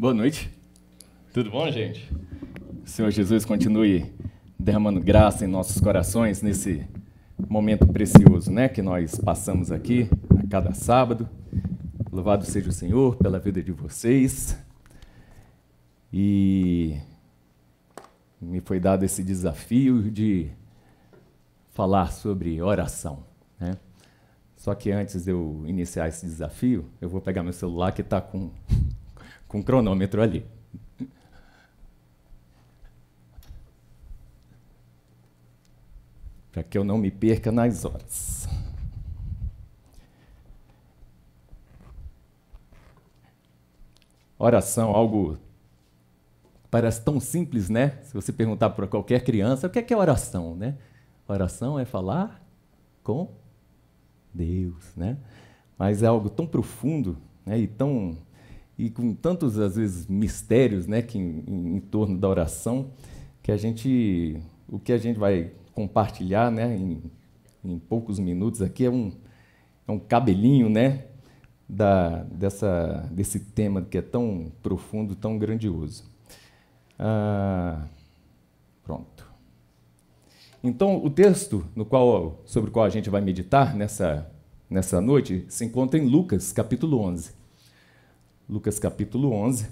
Boa noite. Tudo bom, gente? Senhor Jesus continue derramando graça em nossos corações nesse momento precioso, né, que nós passamos aqui a cada sábado. Louvado seja o Senhor pela vida de vocês. E me foi dado esse desafio de falar sobre oração, né? Só que antes de eu iniciar esse desafio, eu vou pegar meu celular que está com com cronômetro ali. Para que eu não me perca nas horas. Oração, algo parece tão simples, né? Se você perguntar para qualquer criança, o que é, que é oração, né? Oração é falar com Deus, né? Mas é algo tão profundo né? e tão e com tantos, às vezes, mistérios né, que em, em, em, torno da oração, que a gente, o que a gente vai compartilhar né, em, em poucos minutos aqui é um, é um cabelinho né, da, dessa, desse tema que é tão profundo, tão grandioso. Ah, pronto. Então, o texto no qual, sobre o qual a gente vai meditar nessa, nessa noite se encontra em Lucas, capítulo 11. Lucas capítulo 11,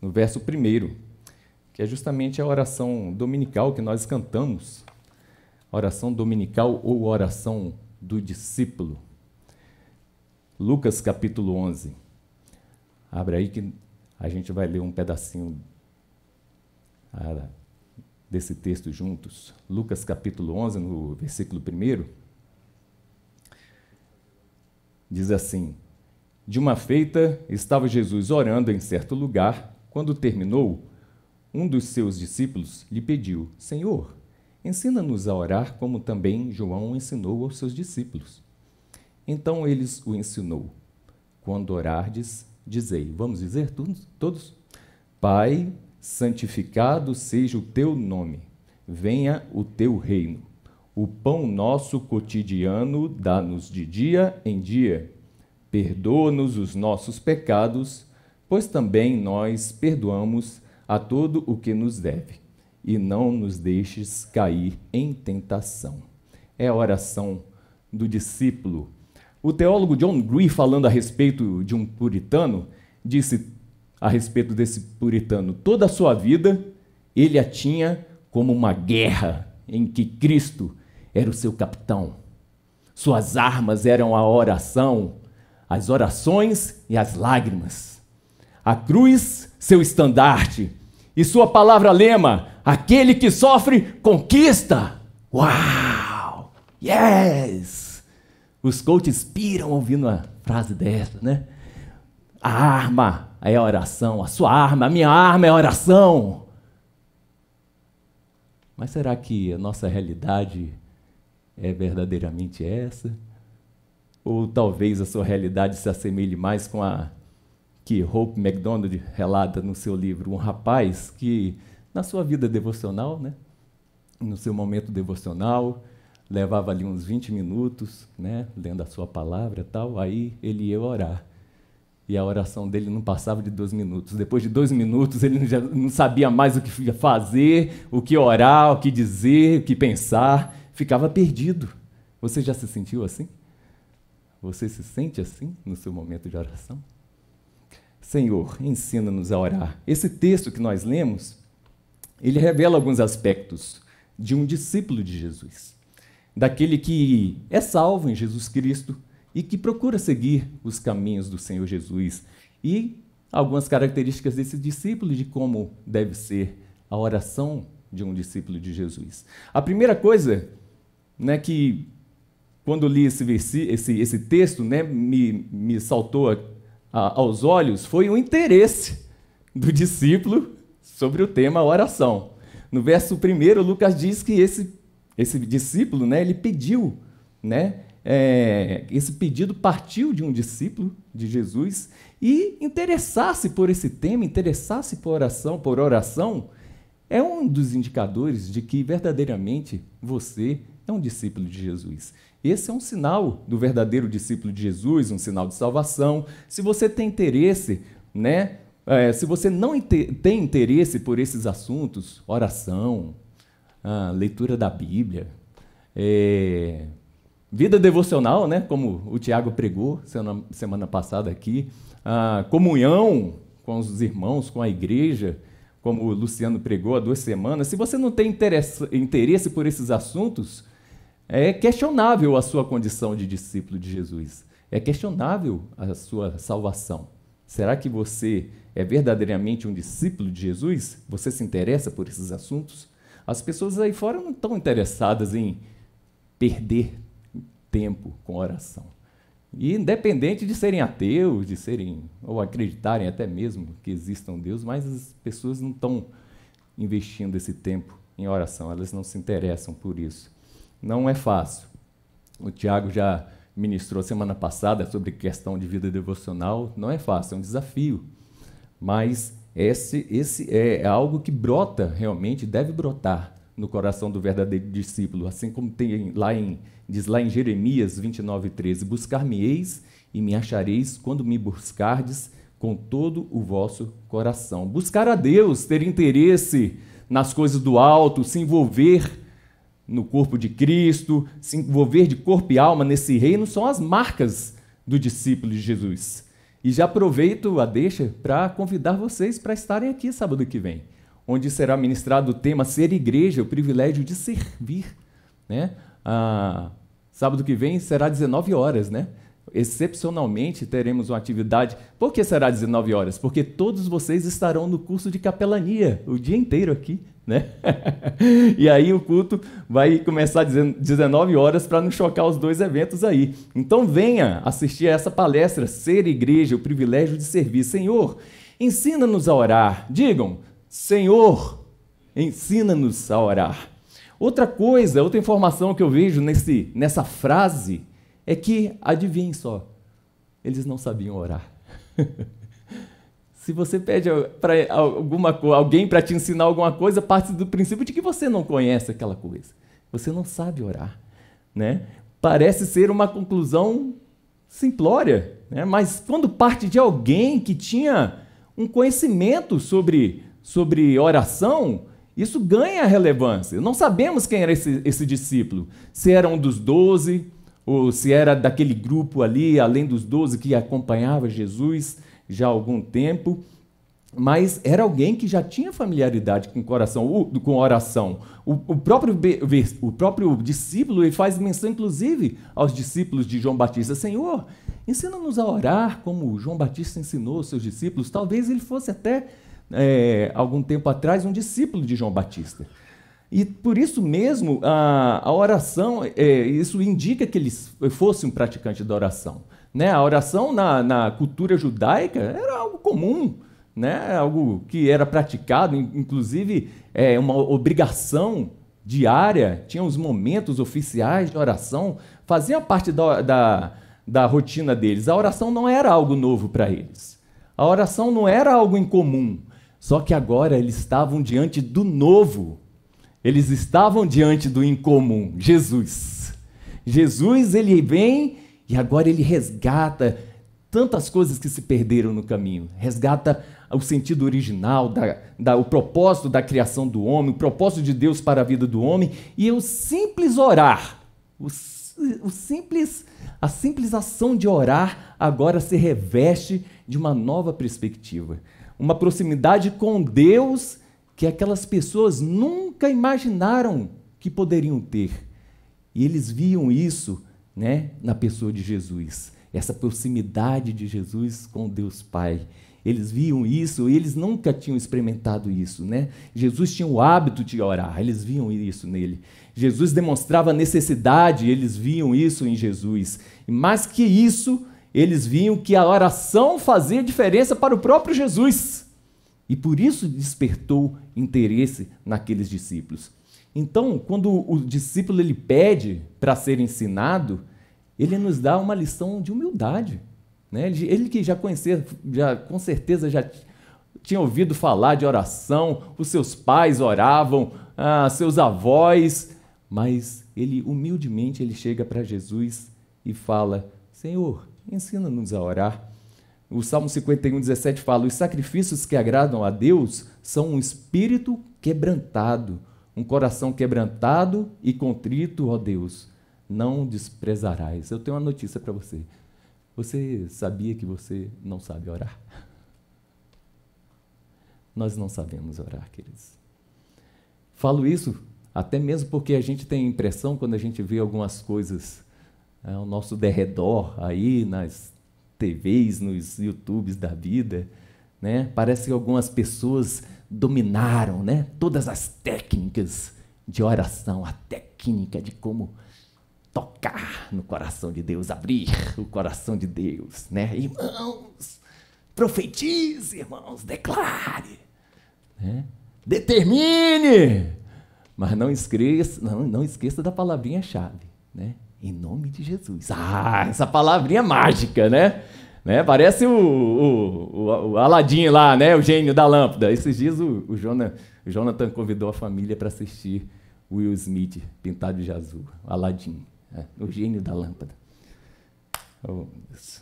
no verso 1, que é justamente a oração dominical que nós cantamos, oração dominical ou oração do discípulo. Lucas capítulo 11. Abre aí que a gente vai ler um pedacinho ah, desse texto juntos. Lucas capítulo 11, no versículo 1. Diz assim: de uma feita, estava Jesus orando em certo lugar. Quando terminou, um dos seus discípulos lhe pediu: Senhor, ensina-nos a orar como também João ensinou aos seus discípulos. Então eles o ensinou. Quando orardes, dizei: Vamos dizer todos? Pai, santificado seja o teu nome, venha o teu reino. O pão nosso cotidiano dá-nos de dia em dia Perdoa-nos os nossos pecados, pois também nós perdoamos a todo o que nos deve, e não nos deixes cair em tentação. É a oração do discípulo. O teólogo John Gree, falando a respeito de um puritano, disse a respeito desse puritano: toda a sua vida ele a tinha como uma guerra em que Cristo era o seu capitão. Suas armas eram a oração, as orações e as lágrimas. A cruz, seu estandarte, e sua palavra lema: aquele que sofre conquista. Uau! Yes! Os coaches piram ouvindo a frase dessa, né? A arma é a oração, a sua arma, a minha arma é a oração. Mas será que a nossa realidade é verdadeiramente essa? Ou talvez a sua realidade se assemelhe mais com a que Hope McDonald relata no seu livro, um rapaz que na sua vida devocional, né, no seu momento devocional, levava ali uns 20 minutos, né, lendo a sua palavra, tal, aí ele ia orar. E a oração dele não passava de dois minutos. Depois de dois minutos, ele já não sabia mais o que fazer, o que orar, o que dizer, o que pensar. Ficava perdido. Você já se sentiu assim? Você se sente assim no seu momento de oração? Senhor, ensina-nos a orar. Esse texto que nós lemos, ele revela alguns aspectos de um discípulo de Jesus, daquele que é salvo em Jesus Cristo e que procura seguir os caminhos do Senhor Jesus e algumas características desse discípulo de como deve ser a oração de um discípulo de Jesus. A primeira coisa né, que quando li esse, esse, esse texto, né, me, me saltou a, a, aos olhos, foi o interesse do discípulo sobre o tema oração. No verso 1, Lucas diz que esse, esse discípulo, né, ele pediu, né, é, esse pedido partiu de um discípulo de Jesus e interessasse por esse tema, interessasse por oração, por oração, é um dos indicadores de que verdadeiramente você é um discípulo de Jesus. Esse é um sinal do verdadeiro discípulo de Jesus, um sinal de salvação. Se você tem interesse, né? É, se você não tem interesse por esses assuntos, oração, ah, leitura da Bíblia, é, vida devocional, né? Como o Tiago pregou semana, semana passada aqui, comunhão com os irmãos, com a igreja, como o Luciano pregou há duas semanas. Se você não tem interesse, interesse por esses assuntos, é questionável a sua condição de discípulo de Jesus. É questionável a sua salvação. Será que você é verdadeiramente um discípulo de Jesus? Você se interessa por esses assuntos? As pessoas aí fora não estão interessadas em perder tempo com oração. E independente de serem ateus, de serem ou acreditarem até mesmo que exista um Deus, mas as pessoas não estão investindo esse tempo em oração, elas não se interessam por isso não é fácil. O Tiago já ministrou semana passada sobre questão de vida devocional, não é fácil, é um desafio. Mas esse, esse é, é algo que brota realmente, deve brotar no coração do verdadeiro discípulo, assim como tem lá em, diz lá em Jeremias 29,13: Buscar-me-eis e me achareis quando me buscardes com todo o vosso coração. Buscar a Deus, ter interesse nas coisas do alto, se envolver no corpo de Cristo, se envolver de corpo e alma nesse reino, são as marcas do discípulo de Jesus. E já aproveito a deixa para convidar vocês para estarem aqui sábado que vem, onde será ministrado o tema Ser Igreja, o privilégio de servir. Né? Ah, sábado que vem será 19 horas, né? Excepcionalmente teremos uma atividade. Por que será 19 horas? Porque todos vocês estarão no curso de capelania o dia inteiro aqui, né? e aí o culto vai começar 19 horas para não chocar os dois eventos aí. Então venha assistir a essa palestra Ser Igreja, o privilégio de servir. Senhor, ensina-nos a orar. Digam, Senhor, ensina-nos a orar. Outra coisa, outra informação que eu vejo nesse, nessa frase é que, adivinhe só, eles não sabiam orar. Se você pede para alguma, alguém para te ensinar alguma coisa, parte do princípio de que você não conhece aquela coisa. Você não sabe orar. Né? Parece ser uma conclusão simplória, né? mas quando parte de alguém que tinha um conhecimento sobre, sobre oração, isso ganha relevância. Não sabemos quem era esse, esse discípulo. Se era um dos doze, ou se era daquele grupo ali, além dos doze que acompanhava Jesus já há algum tempo, mas era alguém que já tinha familiaridade com coração, com oração. O, o, próprio, o próprio discípulo ele faz menção, inclusive, aos discípulos de João Batista: Senhor, ensina-nos a orar como João Batista ensinou seus discípulos. Talvez ele fosse até é, algum tempo atrás um discípulo de João Batista. E por isso mesmo, a, a oração, é, isso indica que ele fosse um praticante da oração. Né? A oração na, na cultura judaica era algo comum, né? algo que era praticado, inclusive é, uma obrigação diária, tinha os momentos oficiais de oração, fazia parte da, da, da rotina deles. A oração não era algo novo para eles. A oração não era algo incomum. Só que agora eles estavam diante do novo eles estavam diante do incomum, Jesus. Jesus, ele vem e agora ele resgata tantas coisas que se perderam no caminho. Resgata o sentido original, da, da, o propósito da criação do homem, o propósito de Deus para a vida do homem. E o simples orar, o, o simples, a simples ação de orar agora se reveste de uma nova perspectiva. Uma proximidade com Deus que aquelas pessoas nunca imaginaram que poderiam ter. E eles viam isso né, na pessoa de Jesus, essa proximidade de Jesus com Deus Pai. Eles viam isso, eles nunca tinham experimentado isso, né? Jesus tinha o hábito de orar, eles viam isso nele. Jesus demonstrava necessidade, eles viam isso em Jesus. E mais que isso, eles viam que a oração fazia diferença para o próprio Jesus. E por isso despertou interesse naqueles discípulos. Então, quando o discípulo ele pede para ser ensinado, ele nos dá uma lição de humildade. Né? Ele, ele, que já conhecia, já, com certeza já tinha ouvido falar de oração, os seus pais oravam, ah, seus avós, mas ele humildemente ele chega para Jesus e fala: Senhor, ensina-nos a orar. O Salmo 51, 17 fala: Os sacrifícios que agradam a Deus são um espírito quebrantado, um coração quebrantado e contrito, ó Deus, não desprezarás. Eu tenho uma notícia para você. Você sabia que você não sabe orar? Nós não sabemos orar, queridos. Falo isso até mesmo porque a gente tem a impressão, quando a gente vê algumas coisas é, ao nosso derredor, aí nas TVs, nos YouTubes da vida, né? Parece que algumas pessoas dominaram, né? Todas as técnicas de oração, a técnica de como tocar no coração de Deus, abrir o coração de Deus, né? Irmãos, profetize, irmãos, declare, né? Determine, mas não esqueça, não, não esqueça da palavrinha chave, né? Em nome de Jesus. Ah, essa palavrinha é mágica, né? né? Parece o, o, o, o Aladim lá, né? O gênio da lâmpada. Esses dias o, o, Jonah, o Jonathan convidou a família para assistir Will Smith pintado de azul. Aladim, né? o gênio da lâmpada. Oh, Deus.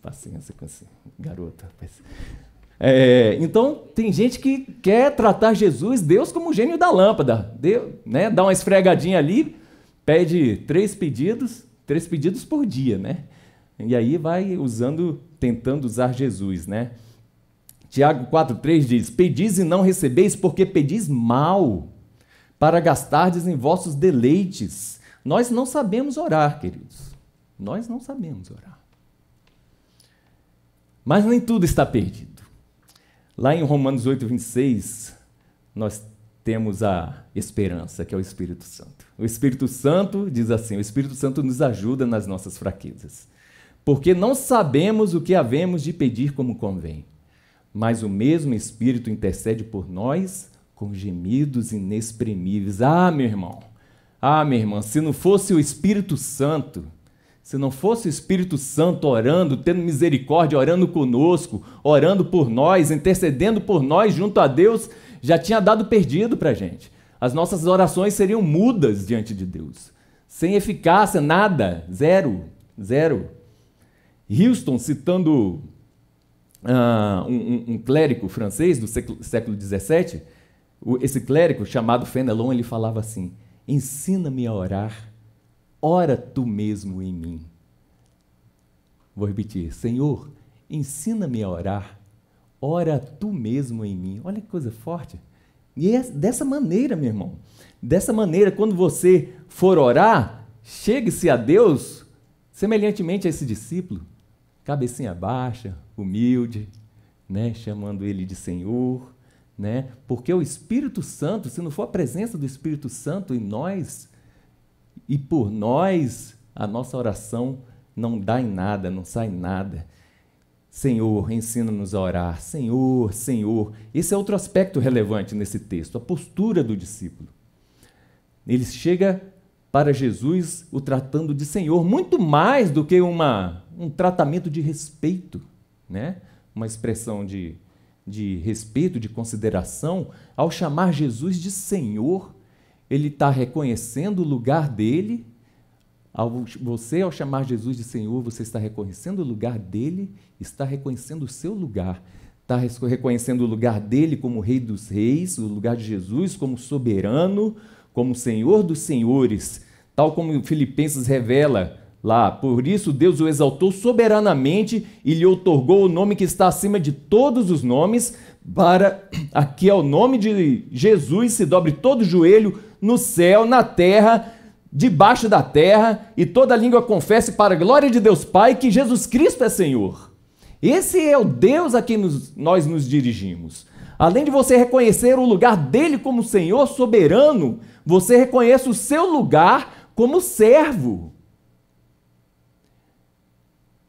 Paciência com esse garoto. É, então, tem gente que quer tratar Jesus, Deus, como o gênio da lâmpada. Deus, né? Dá uma esfregadinha ali, pede três pedidos, três pedidos por dia, né? E aí vai usando, tentando usar Jesus, né? Tiago 4,3 diz: Pedis e não recebeis, porque pedis mal, para gastardes em vossos deleites. Nós não sabemos orar, queridos. Nós não sabemos orar. Mas nem tudo está perdido. Lá em Romanos 8:26 nós temos a esperança, que é o Espírito Santo. O Espírito Santo diz assim: o Espírito Santo nos ajuda nas nossas fraquezas, porque não sabemos o que havemos de pedir como convém, mas o mesmo Espírito intercede por nós com gemidos inexprimíveis. Ah, meu irmão, ah, minha irmã, se não fosse o Espírito Santo, se não fosse o Espírito Santo orando, tendo misericórdia, orando conosco, orando por nós, intercedendo por nós junto a Deus, já tinha dado perdido para a gente. As nossas orações seriam mudas diante de Deus, sem eficácia, nada, zero, zero. Houston, citando uh, um, um, clérigo francês do século XVII, esse clérigo chamado Fenelon, ele falava assim: Ensina-me a orar, ora tu mesmo em mim. Vou repetir: Senhor, ensina-me a orar, ora tu mesmo em mim. Olha que coisa forte. E é dessa maneira, meu irmão. Dessa maneira, quando você for orar, chegue-se a Deus semelhantemente a esse discípulo, cabecinha baixa, humilde, né, chamando ele de Senhor, né? Porque o Espírito Santo, se não for a presença do Espírito Santo em nós e por nós, a nossa oração não dá em nada, não sai nada. Senhor, ensina-nos a orar. Senhor, Senhor. Esse é outro aspecto relevante nesse texto, a postura do discípulo. Ele chega para Jesus o tratando de Senhor, muito mais do que uma, um tratamento de respeito, né? uma expressão de, de respeito, de consideração. Ao chamar Jesus de Senhor, ele está reconhecendo o lugar dele ao você, ao chamar Jesus de Senhor, você está reconhecendo o lugar dele, está reconhecendo o seu lugar, está reconhecendo o lugar dele como Rei dos Reis, o lugar de Jesus como soberano, como Senhor dos Senhores, tal como Filipenses revela lá. Por isso, Deus o exaltou soberanamente e lhe otorgou o nome que está acima de todos os nomes, para aqui ao nome de Jesus se dobre todo joelho no céu, na terra debaixo da terra, e toda língua confesse para a glória de Deus Pai que Jesus Cristo é Senhor. Esse é o Deus a quem nos, nós nos dirigimos. Além de você reconhecer o lugar dele como Senhor soberano, você reconhece o seu lugar como servo.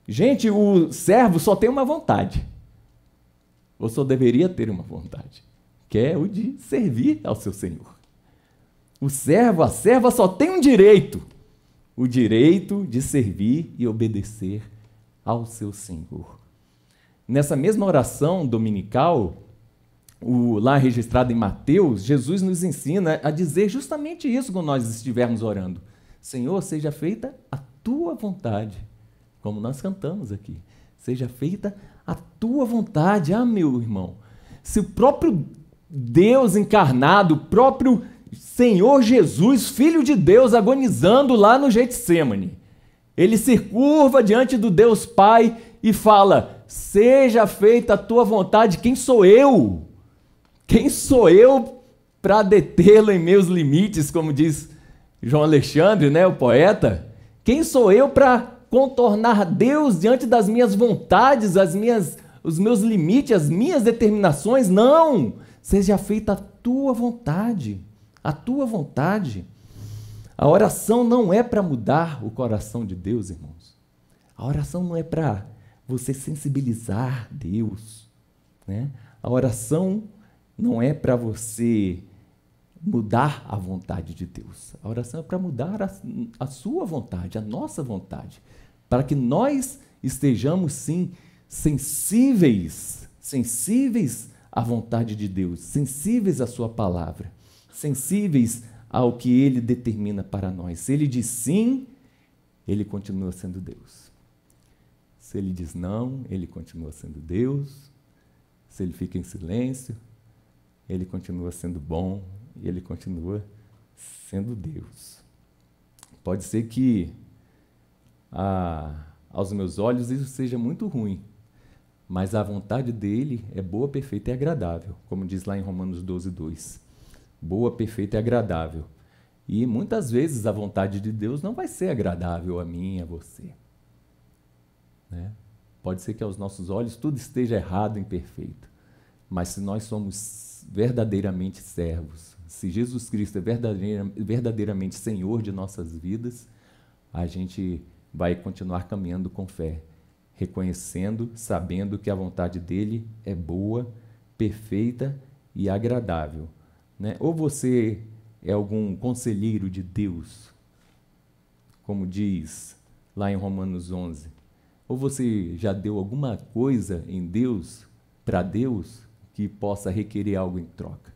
Gente, o servo só tem uma vontade. Ou só deveria ter uma vontade, que é o de servir ao seu Senhor. O servo, a serva só tem um direito: o direito de servir e obedecer ao seu Senhor. Nessa mesma oração dominical, o, lá registrado em Mateus, Jesus nos ensina a dizer justamente isso quando nós estivermos orando: Senhor, seja feita a tua vontade, como nós cantamos aqui. Seja feita a tua vontade, ah, meu irmão. Se o próprio Deus encarnado, o próprio Senhor Jesus, Filho de Deus, agonizando lá no Getsemane. Ele se curva diante do Deus Pai e fala: Seja feita a tua vontade, quem sou eu? Quem sou eu para detê-lo em meus limites, como diz João Alexandre, né, o poeta? Quem sou eu para contornar Deus diante das minhas vontades, as minhas, os meus limites, as minhas determinações? Não! Seja feita a tua vontade a tua vontade. A oração não é para mudar o coração de Deus, irmãos. A oração não é para você sensibilizar Deus. Né? A oração não é para você mudar a vontade de Deus. A oração é para mudar a, a, sua vontade, a nossa vontade, para que nós estejamos sim sensíveis, sensíveis à vontade de Deus, sensíveis à sua palavra sensíveis ao que ele determina para nós. Se ele diz sim, ele continua sendo Deus. Se ele diz não, ele continua sendo Deus. Se ele fica em silêncio, ele continua sendo bom e ele continua sendo Deus. Pode ser que a, aos meus olhos isso seja muito ruim, mas a vontade dele é boa, perfeita e agradável, como diz lá em Romanos 12, 2 boa, perfeita e agradável. E muitas vezes a vontade de Deus não vai ser agradável a mim e a você. Né? Pode ser que aos nossos olhos tudo esteja errado e imperfeito, mas se nós somos verdadeiramente servos, se Jesus Cristo é verdadeira, verdadeiramente Senhor de nossas vidas, a gente vai continuar caminhando com fé, reconhecendo, sabendo que a vontade dele é boa, perfeita e agradável. Né? Ou você é algum conselheiro de Deus, como diz lá em Romanos 11, ou você já deu alguma coisa em Deus, para Deus, que possa requerer algo em troca.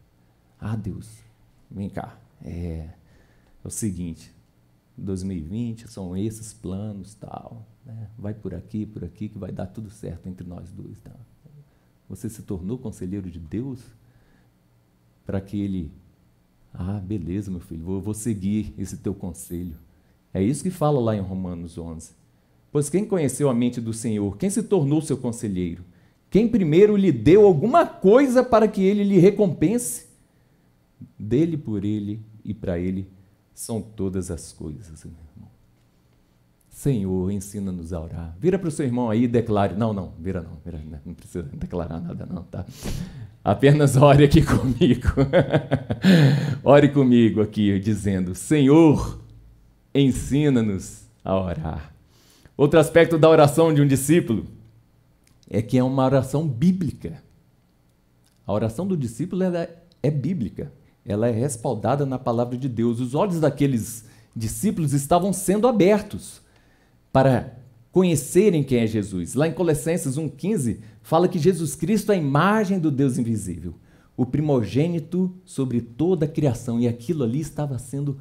Ah, Deus, vem cá. É, é o seguinte, 2020 são esses planos, tal. Né? Vai por aqui, por aqui, que vai dar tudo certo entre nós dois. Tá? Você se tornou conselheiro de Deus? para que ele, ah, beleza, meu filho, vou, vou seguir esse teu conselho. É isso que fala lá em Romanos 11. Pois quem conheceu a mente do Senhor, quem se tornou seu conselheiro, quem primeiro lhe deu alguma coisa para que ele lhe recompense, dele por ele e para ele são todas as coisas, meu irmão. Senhor, ensina-nos a orar. Vira para o seu irmão aí e declare. Não, não, vira não, vira, não precisa declarar nada, não, tá? Apenas ore aqui comigo. ore comigo aqui, dizendo: Senhor, ensina-nos a orar. Outro aspecto da oração de um discípulo é que é uma oração bíblica. A oração do discípulo é bíblica, ela é respaldada na palavra de Deus. Os olhos daqueles discípulos estavam sendo abertos para conhecerem quem é Jesus. Lá em Colossenses 1,15 fala que Jesus Cristo é a imagem do Deus invisível, o primogênito sobre toda a criação. E aquilo ali estava sendo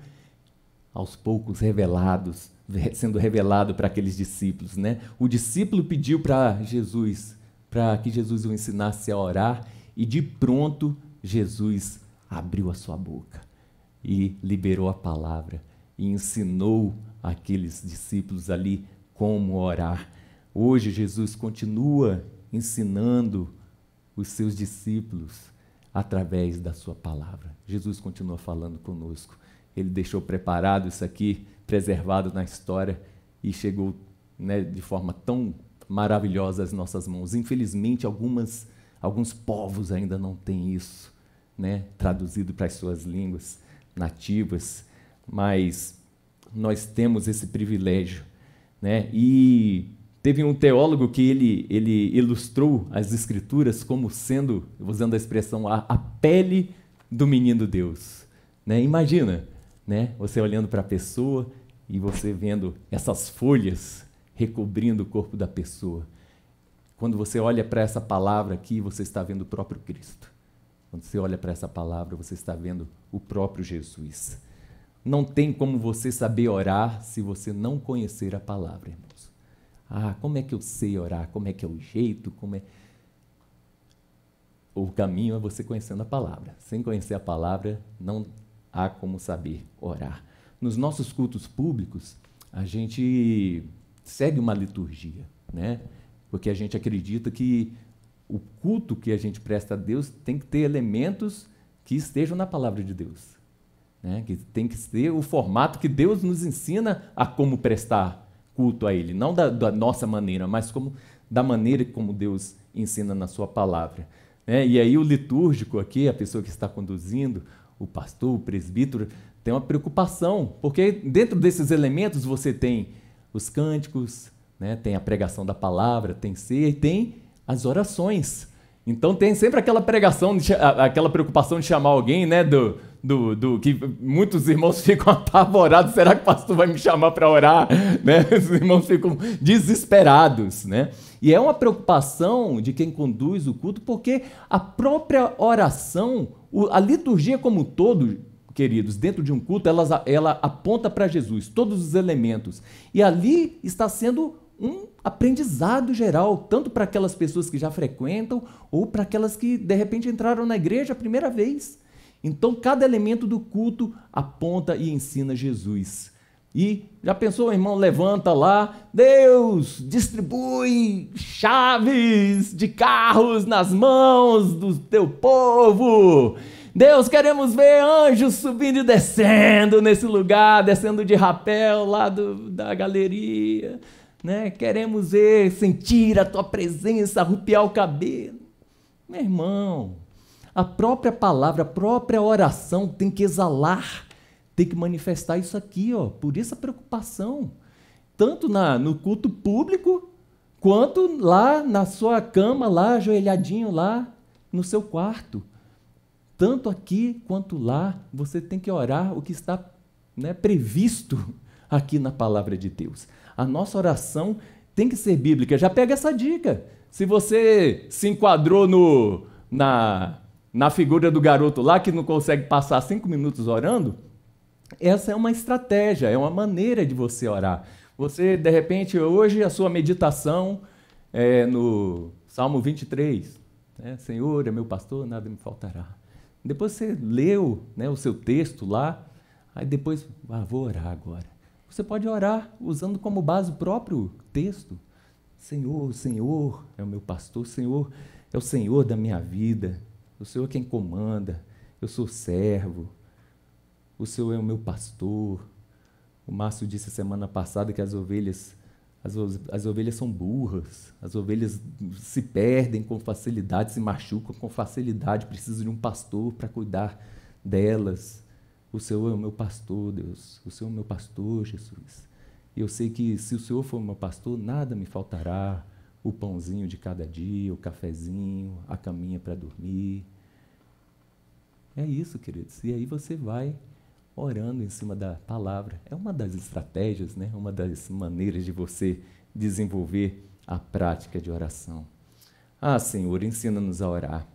aos poucos revelados, sendo revelado para aqueles discípulos, né? O discípulo pediu para Jesus, para que Jesus o ensinasse a orar, e de pronto Jesus abriu a sua boca e liberou a palavra e ensinou aqueles discípulos ali como orar. Hoje, Jesus continua ensinando os seus discípulos através da sua palavra. Jesus continua falando conosco. Ele deixou preparado isso aqui, preservado na história e chegou né, de forma tão maravilhosa às nossas mãos. Infelizmente, algumas, alguns povos ainda não têm isso né, traduzido para as suas línguas nativas, mas nós temos esse privilégio né? E teve um teólogo que ele, ele ilustrou as escrituras como sendo, usando a expressão, a, a pele do menino Deus. Né? Imagina, né? você olhando para a pessoa e você vendo essas folhas recobrindo o corpo da pessoa. Quando você olha para essa palavra aqui, você está vendo o próprio Cristo. Quando você olha para essa palavra, você está vendo o próprio Jesus. Não tem como você saber orar se você não conhecer a palavra, irmãos. Ah, como é que eu sei orar? Como é que é o jeito? Como é o caminho é você conhecendo a palavra. Sem conhecer a palavra, não há como saber orar. Nos nossos cultos públicos, a gente segue uma liturgia, né? Porque a gente acredita que o culto que a gente presta a Deus tem que ter elementos que estejam na palavra de Deus né? que tem que ser o formato que Deus nos ensina a como prestar culto a Ele, não da, da nossa maneira, mas como da maneira como Deus ensina na Sua palavra. Né? E aí o litúrgico aqui, a pessoa que está conduzindo, o pastor, o presbítero, tem uma preocupação, porque dentro desses elementos você tem os cânticos, né? tem a pregação da palavra, tem ser, e tem as orações. Então tem sempre aquela pregação, aquela preocupação de chamar alguém, né, do, do, do que muitos irmãos ficam apavorados, será que o pastor vai me chamar para orar? Né? Os irmãos ficam desesperados, né? E é uma preocupação de quem conduz o culto, porque a própria oração, a liturgia como um todo, queridos, dentro de um culto, ela, ela aponta para Jesus, todos os elementos. E ali está sendo um aprendizado geral, tanto para aquelas pessoas que já frequentam ou para aquelas que de repente entraram na igreja a primeira vez. Então, cada elemento do culto aponta e ensina Jesus. E já pensou, irmão, levanta lá, Deus distribui chaves de carros nas mãos do teu povo. Deus, queremos ver anjos subindo e descendo nesse lugar, descendo de rapel lá do, da galeria, né? Queremos ver, sentir a tua presença, arrupiar o cabelo. Meu irmão, a própria palavra, a própria oração tem que exalar, tem que manifestar isso aqui, ó. Por isso a preocupação, tanto na no culto público quanto lá na sua cama, lá ajoelhadinho lá no seu quarto. Tanto aqui quanto lá, você tem que orar o que está né, previsto aqui na palavra de Deus. A nossa oração tem que ser bíblica. Já pega essa dica. Se você se enquadrou no, na, na figura do garoto lá que não consegue passar cinco minutos orando, essa é uma estratégia, é uma maneira de você orar. Você, de repente, hoje a sua meditação é no Salmo 23, né? Senhor é meu pastor, nada me faltará. Depois você leu né, o seu texto lá, aí depois, ah, vou orar agora. Você pode orar usando como base o próprio texto. Senhor, Senhor é o meu pastor, Senhor é o Senhor da minha vida, o Senhor é quem comanda, eu sou servo, o Senhor é o meu pastor. O Márcio disse semana passada que as ovelhas as, as ovelhas são burras, as ovelhas se perdem com facilidade, se machucam com facilidade, precisam de um pastor para cuidar delas. O Senhor é o meu pastor, Deus. O Senhor é o meu pastor, Jesus. E eu sei que se o Senhor for meu pastor, nada me faltará o pãozinho de cada dia, o cafezinho, a caminha para dormir. É isso, queridos. E aí você vai orando em cima da palavra. É uma das estratégias, né? uma das maneiras de você desenvolver a prática de oração. Ah, Senhor, ensina-nos a orar.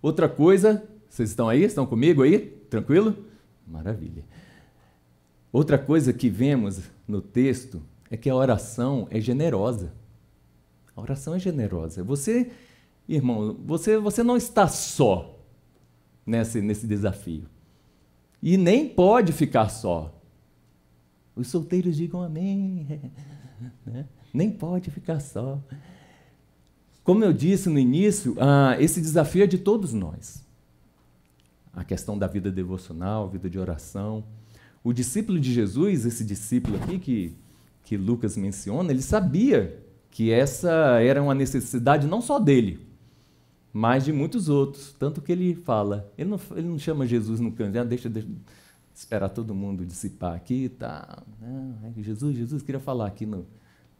Outra coisa, vocês estão aí? Estão comigo aí? Tranquilo? Maravilha. Outra coisa que vemos no texto é que a oração é generosa oração é generosa. Você, irmão, você, você não está só nesse, nesse desafio. E nem pode ficar só. Os solteiros digam amém. Né? Nem pode ficar só. Como eu disse no início, ah, esse desafio é de todos nós. A questão da vida devocional, vida de oração. O discípulo de Jesus, esse discípulo aqui que, que Lucas menciona, ele sabia que essa era uma necessidade não só dele, mas de muitos outros. Tanto que ele fala, ele não, ele não chama Jesus no canto, ah, deixa, deixa, esperar todo mundo dissipar aqui e tá. tal. É Jesus, Jesus queria falar aqui no,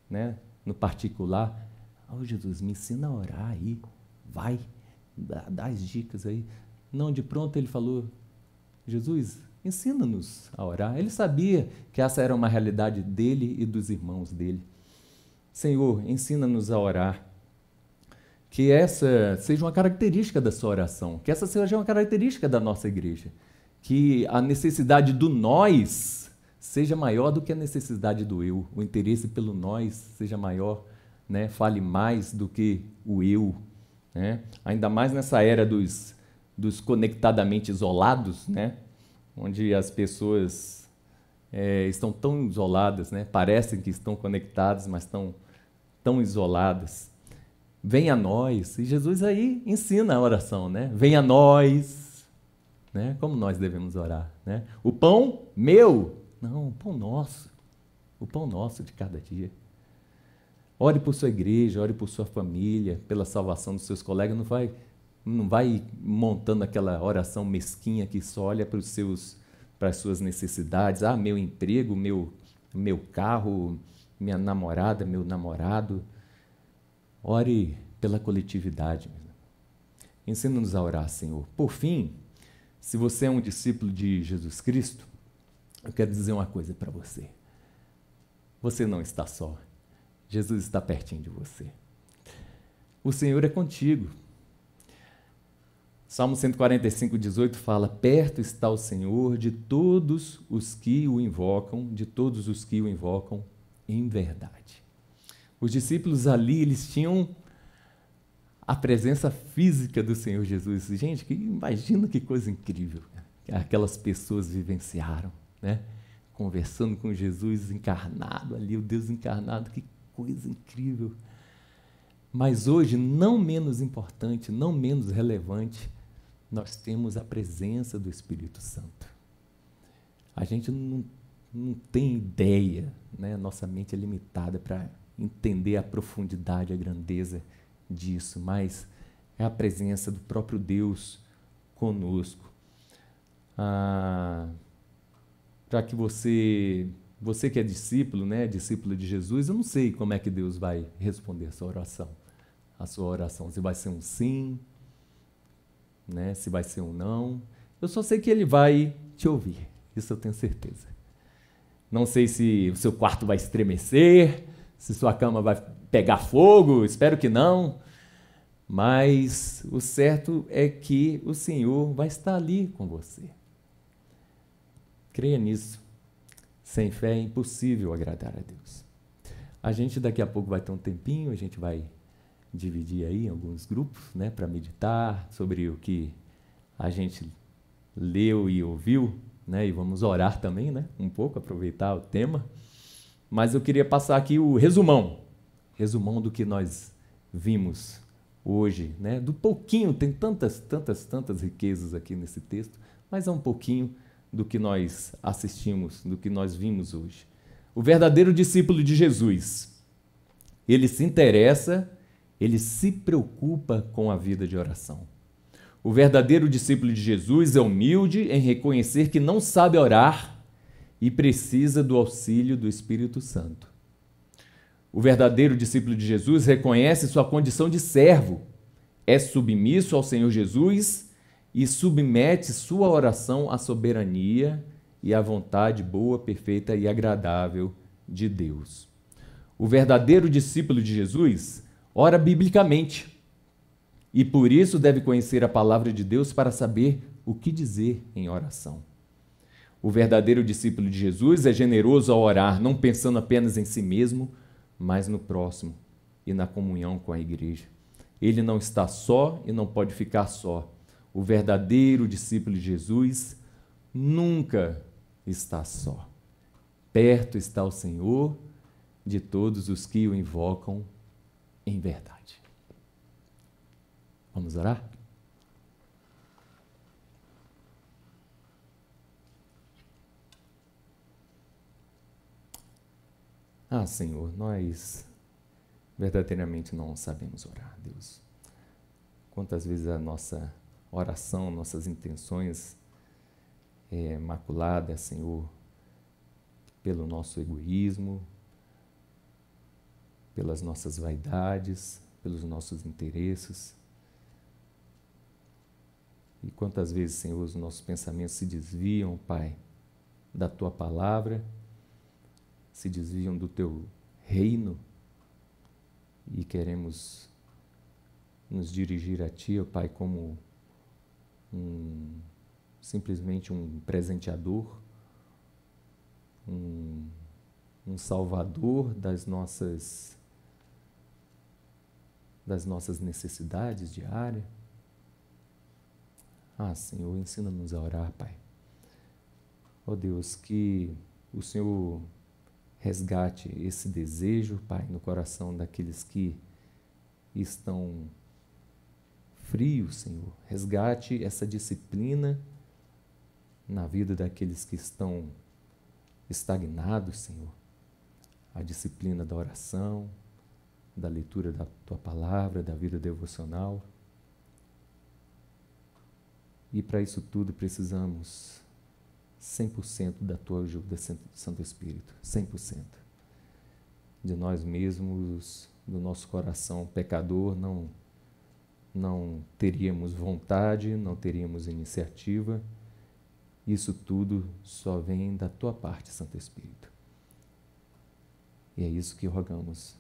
né, no particular. Oh, Jesus, me ensina a orar aí, vai, dá, dá as dicas aí. Não, de pronto ele falou, Jesus, ensina-nos a orar. Ele sabia que essa era uma realidade dele e dos irmãos dele. Senhor, ensina-nos a orar. Que essa seja uma característica da sua oração, que essa seja uma característica da nossa igreja. Que a necessidade do nós seja maior do que a necessidade do eu. O interesse pelo nós seja maior, né? fale mais do que o eu. Né? Ainda mais nessa era dos, dos conectadamente isolados, né? onde as pessoas é, estão tão isoladas, né? parecem que estão conectadas, mas estão tão isoladas. Venha a nós. E Jesus aí ensina a oração, né? Venha a nós. Né? Como nós devemos orar, né? O pão meu, não, o pão nosso. O pão nosso de cada dia. Ore por sua igreja, ore por sua família, pela salvação dos seus colegas, não vai não vai montando aquela oração mesquinha que só olha para os seus para as suas necessidades. Ah, meu emprego, meu, meu carro, minha namorada, meu namorado. Ore pela coletividade. Ensina-nos a orar, Senhor. Por fim, se você é um discípulo de Jesus Cristo, eu quero dizer uma coisa para você. Você não está só. Jesus está pertinho de você. O Senhor é contigo. Salmo 145, 18 fala: Perto está o Senhor de todos os que o invocam, de todos os que o invocam em verdade. Os discípulos ali, eles tinham a presença física do Senhor Jesus. Gente, que, imagina que coisa incrível que aquelas pessoas vivenciaram, né? Conversando com Jesus encarnado ali, o Deus encarnado, que coisa incrível. Mas hoje, não menos importante, não menos relevante, nós temos a presença do Espírito Santo. A gente não, não tem ideia, né? nossa mente é limitada para entender a profundidade, a grandeza disso, mas é a presença do próprio Deus conosco. Ah, para que você, você que é discípulo, né, discípulo de Jesus, eu não sei como é que Deus vai responder a sua oração. A sua oração, se vai ser um sim, né? Se vai ser um não. Eu só sei que ele vai te ouvir. Isso eu tenho certeza. Não sei se o seu quarto vai estremecer, se sua cama vai pegar fogo, espero que não. Mas o certo é que o Senhor vai estar ali com você. Creia nisso. Sem fé é impossível agradar a Deus. A gente daqui a pouco vai ter um tempinho, a gente vai dividir aí em alguns grupos, né, para meditar sobre o que a gente leu e ouviu, né, e vamos orar também, né, um pouco aproveitar o tema. Mas eu queria passar aqui o resumão, resumão do que nós vimos hoje, né, do pouquinho, tem tantas, tantas, tantas riquezas aqui nesse texto, mas é um pouquinho do que nós assistimos, do que nós vimos hoje. O verdadeiro discípulo de Jesus, ele se interessa ele se preocupa com a vida de oração. O verdadeiro discípulo de Jesus é humilde em reconhecer que não sabe orar e precisa do auxílio do Espírito Santo. O verdadeiro discípulo de Jesus reconhece sua condição de servo, é submisso ao Senhor Jesus e submete sua oração à soberania e à vontade boa, perfeita e agradável de Deus. O verdadeiro discípulo de Jesus Ora biblicamente. E por isso deve conhecer a palavra de Deus para saber o que dizer em oração. O verdadeiro discípulo de Jesus é generoso ao orar, não pensando apenas em si mesmo, mas no próximo e na comunhão com a igreja. Ele não está só e não pode ficar só. O verdadeiro discípulo de Jesus nunca está só. Perto está o Senhor de todos os que o invocam em verdade. Vamos orar? Ah, Senhor, nós verdadeiramente não sabemos orar, Deus. Quantas vezes a nossa oração, nossas intenções é maculada, Senhor, pelo nosso egoísmo, pelas nossas vaidades, pelos nossos interesses. E quantas vezes, Senhor, os nossos pensamentos se desviam, Pai, da tua palavra, se desviam do teu reino e queremos nos dirigir a ti, ó Pai, como um, simplesmente um presenteador, um, um salvador das nossas das nossas necessidades diárias. Ah, Senhor, ensina-nos a orar, Pai. Ó oh, Deus, que o Senhor resgate esse desejo, Pai, no coração daqueles que estão frios, Senhor. Resgate essa disciplina na vida daqueles que estão estagnados, Senhor. A disciplina da oração, da leitura da tua palavra, da vida devocional. E para isso tudo precisamos 100% da tua ajuda, Santo Espírito, 100%. De nós mesmos, do nosso coração pecador, não não teríamos vontade, não teríamos iniciativa. Isso tudo só vem da tua parte, Santo Espírito. E é isso que rogamos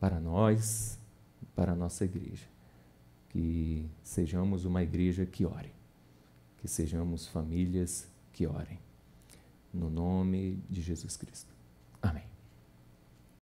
para nós, para a nossa igreja. Que sejamos uma igreja que ore, que sejamos famílias que orem. No nome de Jesus Cristo. Amém.